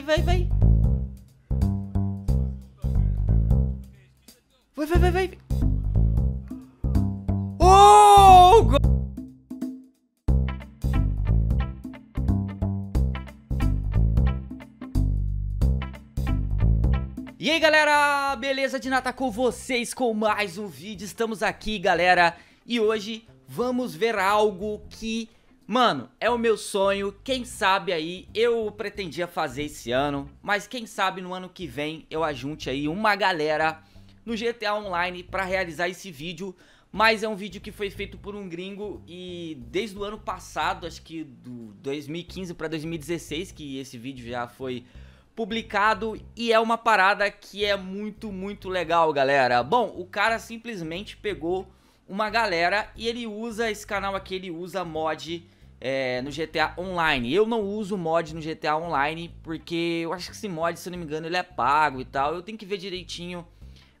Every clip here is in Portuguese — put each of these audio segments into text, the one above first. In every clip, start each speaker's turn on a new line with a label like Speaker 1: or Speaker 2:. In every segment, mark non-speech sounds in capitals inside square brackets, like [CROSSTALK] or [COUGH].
Speaker 1: vai, vai, vai. Vai, vai, vai, vai. Oh! E aí galera, beleza de nata com vocês com mais um vídeo, estamos aqui galera e hoje vamos ver algo que Mano, é o meu sonho, quem sabe aí, eu pretendia fazer esse ano, mas quem sabe no ano que vem eu ajunte aí uma galera no GTA Online para realizar esse vídeo, mas é um vídeo que foi feito por um gringo e desde o ano passado, acho que do 2015 para 2016 que esse vídeo já foi publicado e é uma parada que é muito, muito legal, galera. Bom, o cara simplesmente pegou uma galera e ele usa esse canal aqui, ele usa mod é, no GTA Online. Eu não uso mod no GTA Online porque eu acho que esse mod, se eu não me engano, ele é pago e tal. Eu tenho que ver direitinho,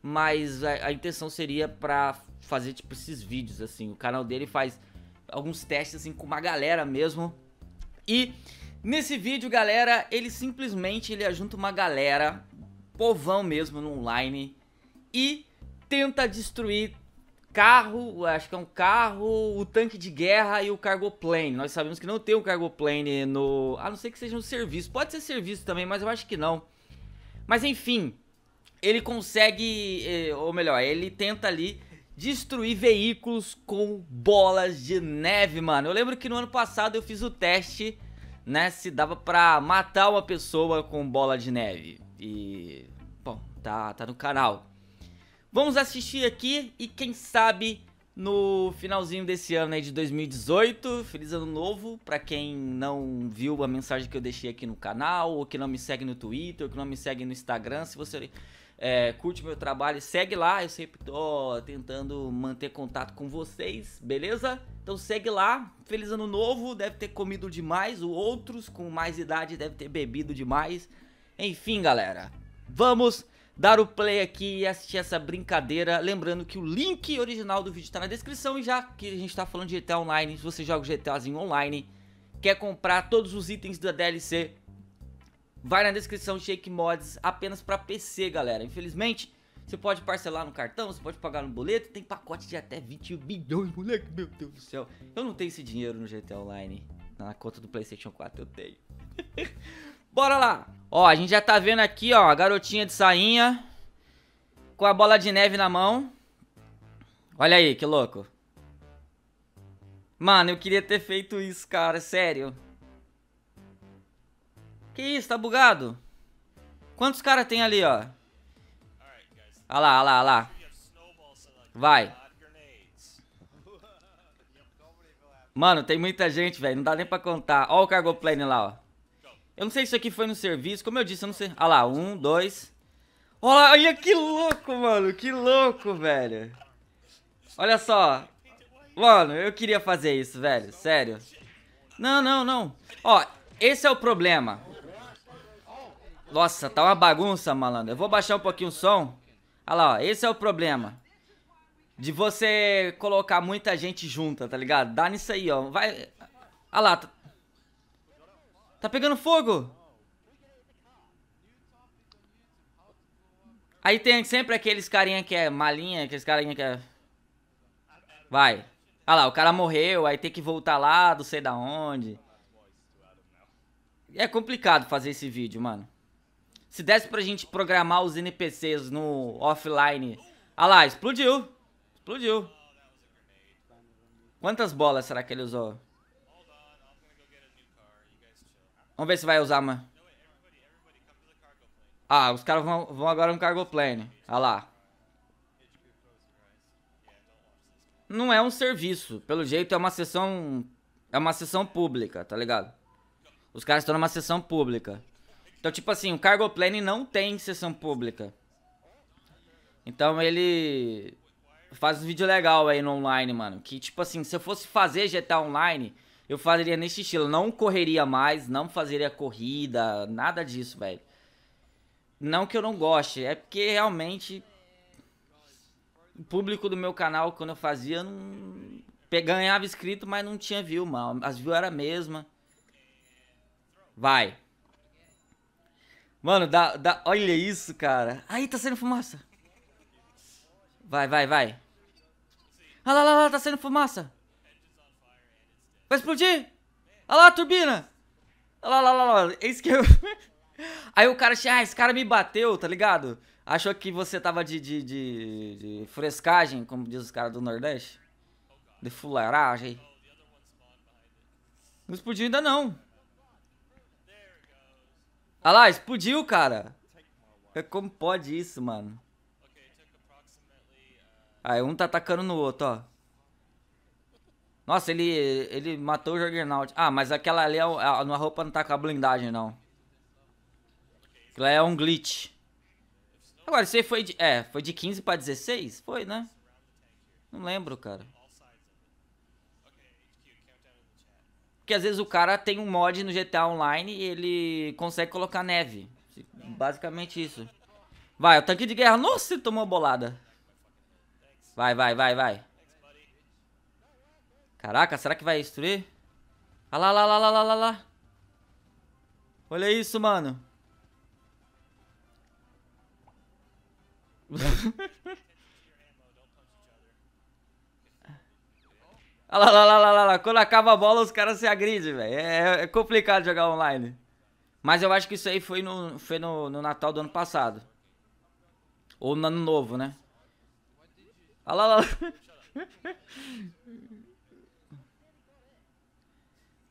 Speaker 1: mas a, a intenção seria pra fazer tipo esses vídeos assim. O canal dele faz alguns testes assim com uma galera mesmo. E nesse vídeo, galera, ele simplesmente ele ajunta uma galera, povão mesmo no online e tenta destruir carro, acho que é um carro, o tanque de guerra e o cargoplane. Nós sabemos que não tem o um cargoplane no. A não ser que seja um serviço. Pode ser serviço também, mas eu acho que não. Mas enfim, ele consegue. Eh, ou melhor, ele tenta ali destruir veículos com bolas de neve, mano. Eu lembro que no ano passado eu fiz o teste, né? Se dava pra matar uma pessoa com bola de neve. E. Bom, tá, tá no canal. Vamos assistir aqui e quem sabe no finalzinho desse ano aí de 2018, feliz ano novo para quem não viu a mensagem que eu deixei aqui no canal, ou que não me segue no Twitter, ou que não me segue no Instagram, se você é, curte meu trabalho, segue lá, eu sempre tô tentando manter contato com vocês, beleza? Então segue lá, feliz ano novo, deve ter comido demais, ou outros com mais idade deve ter bebido demais, enfim galera, vamos dar o play aqui e assistir essa brincadeira. Lembrando que o link original do vídeo está na descrição e já que a gente está falando de GTA Online, se você joga o GTAzinho online, quer comprar todos os itens da DLC, vai na descrição Shake Mods apenas para PC, galera. Infelizmente, você pode parcelar no cartão, você pode pagar no boleto, tem pacote de até 20 bilhões, moleque, meu Deus do céu. Eu não tenho esse dinheiro no GTA Online, na conta do PlayStation 4 eu tenho. [LAUGHS] Bora lá! Ó, a gente já tá vendo aqui, ó, a garotinha de sainha com a bola de neve na mão. Olha aí, que louco. Mano, eu queria ter feito isso, cara, sério. Que isso, tá bugado? Quantos caras tem ali, ó? Olha lá, olha lá, olha lá. Vai. Mano, tem muita gente, velho. Não dá nem pra contar. Ó o cargo plane lá, ó. Eu não sei se isso aqui foi no serviço, como eu disse, eu não sei. Olha lá, um, dois. Olha, olha que louco, mano, que louco, velho. Olha só. Mano, eu queria fazer isso, velho, sério. Não, não, não. Ó, esse é o problema. Nossa, tá uma bagunça, malandro. Eu vou baixar um pouquinho o som. Olha lá, ó, esse é o problema. De você colocar muita gente junta, tá ligado? Dá nisso aí, ó. Vai... Olha lá, tá Tá pegando fogo! Aí tem sempre aqueles carinha que é malinha, aqueles carinha que é... Vai. Ah lá, o cara morreu, aí tem que voltar lá, não sei da onde. É complicado fazer esse vídeo, mano. Se desse pra gente programar os NPCs no offline... Ah lá, explodiu. Explodiu. Quantas bolas será que ele usou? Vamos ver se vai usar uma... Ah, os caras vão, vão agora no cargo plane. Ah lá. Não é um serviço. Pelo jeito é uma sessão... É uma sessão pública, tá ligado? Os caras estão numa sessão pública. Então, tipo assim, o cargo plane não tem sessão pública. Então ele faz um vídeo legal aí no online, mano. Que tipo assim, se eu fosse fazer GTA Online eu faria nesse estilo. Não correria mais, não fazeria corrida, nada disso, velho. Não que eu não goste, é porque realmente o público do meu canal, quando eu fazia, não ganhava inscrito, mas não tinha view, mano. As views era a mesma. Vai. Mano, dá, dá, olha isso, cara. Aí, tá saindo fumaça. Vai, vai, vai. Olha lá, lá, lá, tá saindo fumaça. Vai explodir! Olha lá a turbina! Olha lá, olha lá, olha lá. É isso que eu... [LAUGHS] Aí o cara, ah, esse cara me bateu, tá ligado? Achou que você tava de, de, de, de frescagem, como diz os caras do Nordeste. De fularagem. Não explodiu ainda não. Olha lá, explodiu, cara. É como pode isso, mano? Aí um tá atacando no outro, ó. Nossa, ele, ele matou o Juggernaut. Ah, mas aquela ali, é, a, a é roupa não tá com a blindagem, não. Aquela é um glitch. Agora, você foi de... É, foi de 15 pra 16? Foi, né? Não lembro, cara. Porque às vezes o cara tem um mod no GTA Online e ele consegue colocar neve. Basicamente isso. Vai, o tanque de guerra. Nossa, tomou bolada. Vai, vai, vai, vai. Caraca, será que vai destruir? Olha lá, lá, lá, lá, lá, lá, lá. Olha isso, mano. Olha lá, lá, lá, lá, lá, lá. Quando acaba a bola, os caras se agridem, velho. É, é, complicado jogar online. Mas eu acho que isso aí foi no, foi no, no Natal do ano passado. Ou no ano novo, né? Olha lá, lá. lá.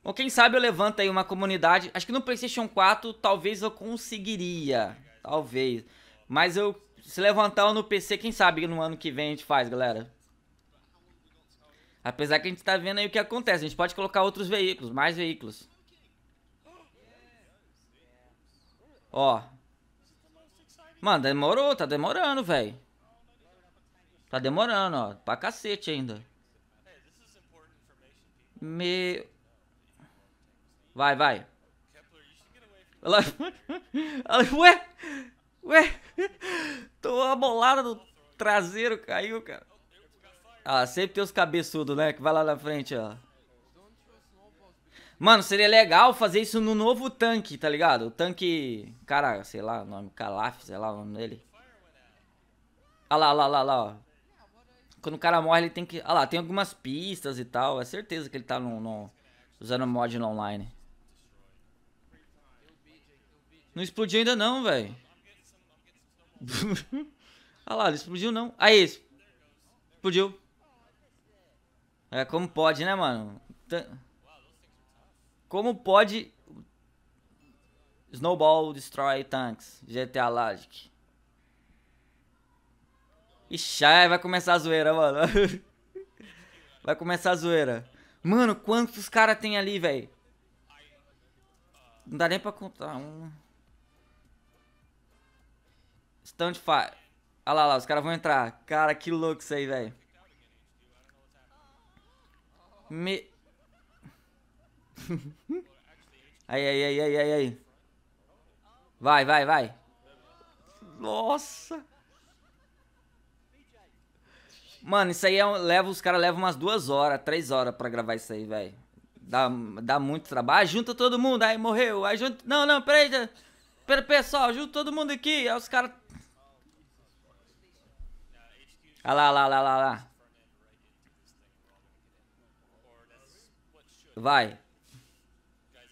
Speaker 1: Ou quem sabe eu levanto aí uma comunidade. Acho que no PlayStation 4 talvez eu conseguiria. Talvez. Mas eu se levantar no PC, quem sabe no ano que vem a gente faz, galera. Apesar que a gente tá vendo aí o que acontece. A gente pode colocar outros veículos, mais veículos. Ó. Mano, demorou, tá demorando, velho. Tá demorando, ó. Pra cacete ainda. Meu... Vai, vai. Ela... Ela... Ué? Ué? Tô a bolada do traseiro, caiu, cara. Ah, sempre tem os cabeçudos, né? Que vai lá na frente, ó. Mano, seria legal fazer isso no novo tanque, tá ligado? O tanque... Cara, sei lá o nome. Calaf, sei lá o nome dele. Ah lá, lá, lá, lá, ó. Quando o cara morre, ele tem que... Ah lá, tem algumas pistas e tal. É certeza que ele tá no, no... usando mod no online. Não explodiu ainda não, velho. ah [LAUGHS] lá, não explodiu não. Aí, explodiu. É, como pode, né, mano? Como pode... Snowball Destroy Tanks, GTA Logic. Ixi, vai começar a zoeira, mano. [LAUGHS] vai começar a zoeira. Mano, quantos caras tem ali, velho? Não dá nem pra contar. Um... Standby. Olha lá, lá, os caras vão entrar. Cara, que louco isso aí, velho. Me... [LAUGHS] aí, aí, aí, aí, aí, aí. Vai, vai, vai. Nossa. Mano, isso aí é leva, os caras levam umas duas horas, três horas pra gravar isso aí, velho. Dá, dá muito trabalho. Ah, junta todo mundo, aí morreu. Aí junta... Não, não, peraí. Pera, pessoal, junta todo mundo aqui. Aí os caras Olha lá, olha lá, olha lá, olha lá. Vai.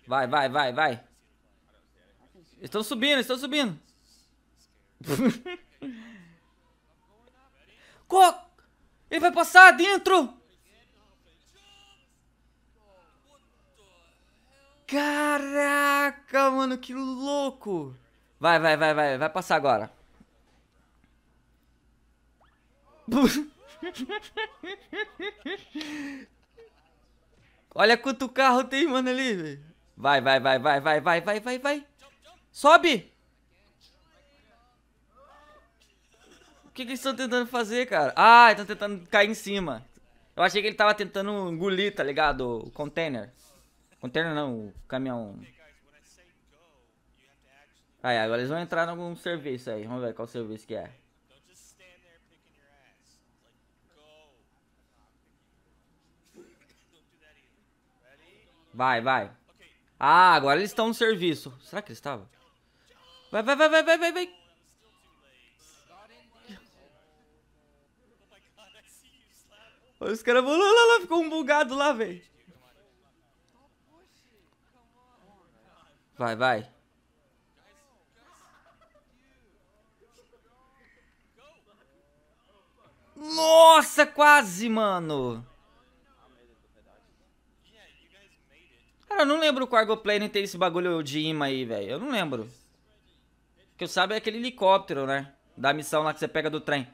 Speaker 1: Vai, vai, vai, vai. Estão subindo, estão subindo. [LAUGHS] Co Ele vai passar dentro. Caraca, mano, que louco. Vai, vai, vai, vai. Vai passar agora. [LAUGHS] Olha quanto carro tem, mano, ali, velho. Vai, vai, vai, vai, vai, vai, vai, vai, vai. Sobe! O que, que eles estão tentando fazer, cara? Ah, estão tentando cair em cima. Eu achei que ele tava tentando engolir, tá ligado? O container. Container não, o caminhão. Aí, agora eles vão entrar em algum serviço aí. Vamos ver qual serviço que é. Vai, vai. Ah, agora eles estão no serviço. Será que eles estavam? Vai, vai, vai, vai, vai, vai, vai. Olha os caras vão lá, lá, lá, ficou um bugado lá, velho. Vai, vai. Nossa, quase, mano. Cara, eu não lembro o Cargo Plane ter esse bagulho de imã aí, velho. Eu não lembro. O que eu sabe é aquele helicóptero, né? Da missão lá que você pega do trem.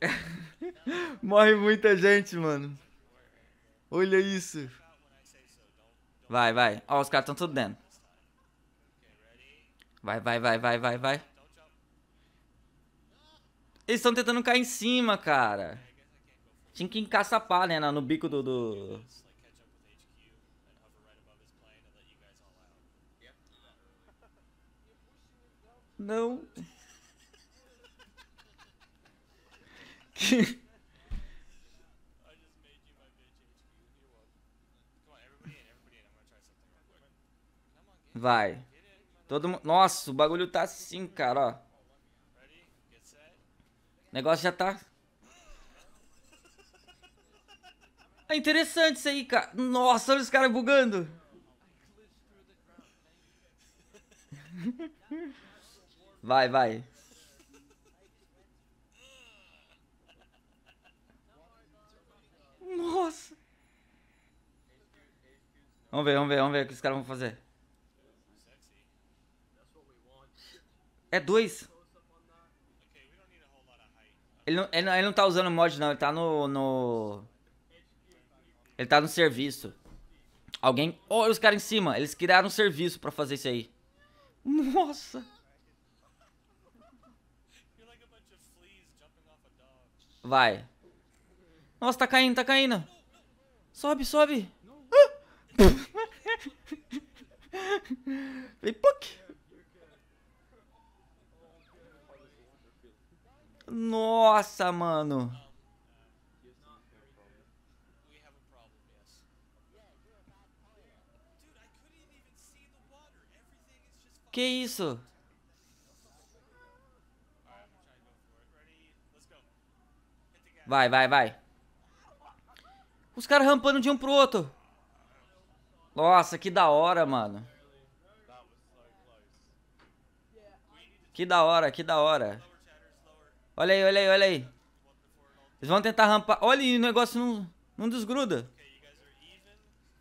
Speaker 1: [LAUGHS] Morre muita gente, mano. Olha isso. Vai, vai. Ó, os caras estão tudo dentro. Vai, vai, vai, vai, vai, vai. Eles estão tentando cair em cima, cara. Tinha que encaçapar, né? No bico do. do... Não. Que. Vai. Todo mundo. Nossa, o bagulho tá assim, cara, ó. O negócio já tá É interessante isso aí, cara. Nossa, olha os caras bugando. [LAUGHS] Vai, vai. Nossa. Vamos ver, vamos ver, vamos ver o que os caras vão fazer. É dois? Ele não, ele, não, ele não tá usando mod, não. Ele tá no... no... Ele tá no serviço. Alguém... Olha os caras em cima. Eles criaram um serviço pra fazer isso aí. Nossa. Vai. Nossa, tá caindo, tá caindo. Sobe, sobe. Falei, [LAUGHS] Puck. Nossa, mano. Que isso? Vai, vai, vai. Os caras rampando de um pro outro. Nossa, que da hora, mano. Que da hora, que da hora. Olha aí, olha aí, olha aí. Eles vão tentar rampar. Olha aí, o negócio não, não desgruda.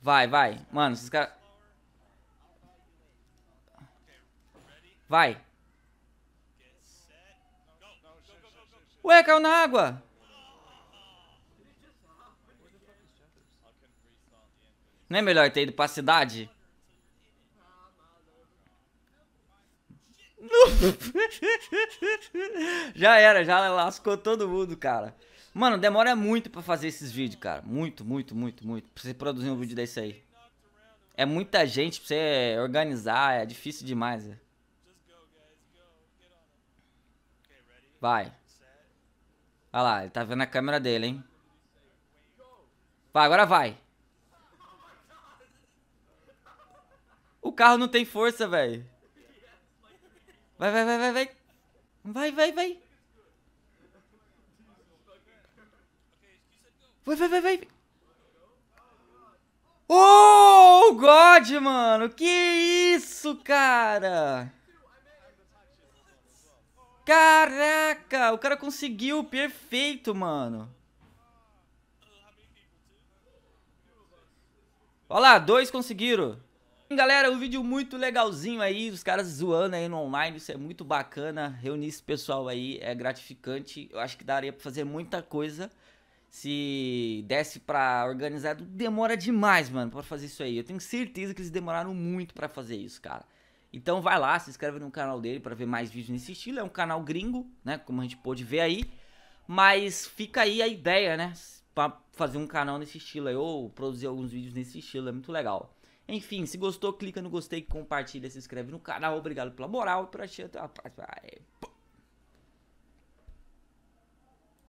Speaker 1: Vai, vai. Mano, esses caras... Vai. Ué, caiu na água. Não é melhor ter ido pra cidade? [LAUGHS] já era, já lascou todo mundo, cara. Mano, demora muito pra fazer esses vídeos, cara. Muito, muito, muito, muito. Pra você produzir um vídeo desse aí. É muita gente pra você organizar, é difícil demais. É. Vai. Olha lá, ele tá vendo a câmera dele, hein? Vai, agora vai. O carro não tem força, velho. Vai, vai, vai, vai, vai. Vai, vai, vai. Vai, vai, vai, vai. Oh, God, mano. Que isso, cara. Caraca, o cara conseguiu, perfeito, mano. Olha lá, dois conseguiram. Galera, um vídeo muito legalzinho aí, os caras zoando aí no online, isso é muito bacana, reunir esse pessoal aí é gratificante, eu acho que daria pra fazer muita coisa se desse pra organizar. demora demais, mano, pra fazer isso aí, eu tenho certeza que eles demoraram muito pra fazer isso, cara. Então vai lá, se inscreve no canal dele para ver mais vídeos nesse estilo. É um canal gringo, né? Como a gente pôde ver aí. Mas fica aí a ideia, né? Pra fazer um canal nesse estilo aí, ou produzir alguns vídeos nesse estilo, é muito legal. Enfim, se gostou, clica no gostei, compartilha, se inscreve no canal. Obrigado pela moral e por assistir. Até a próxima.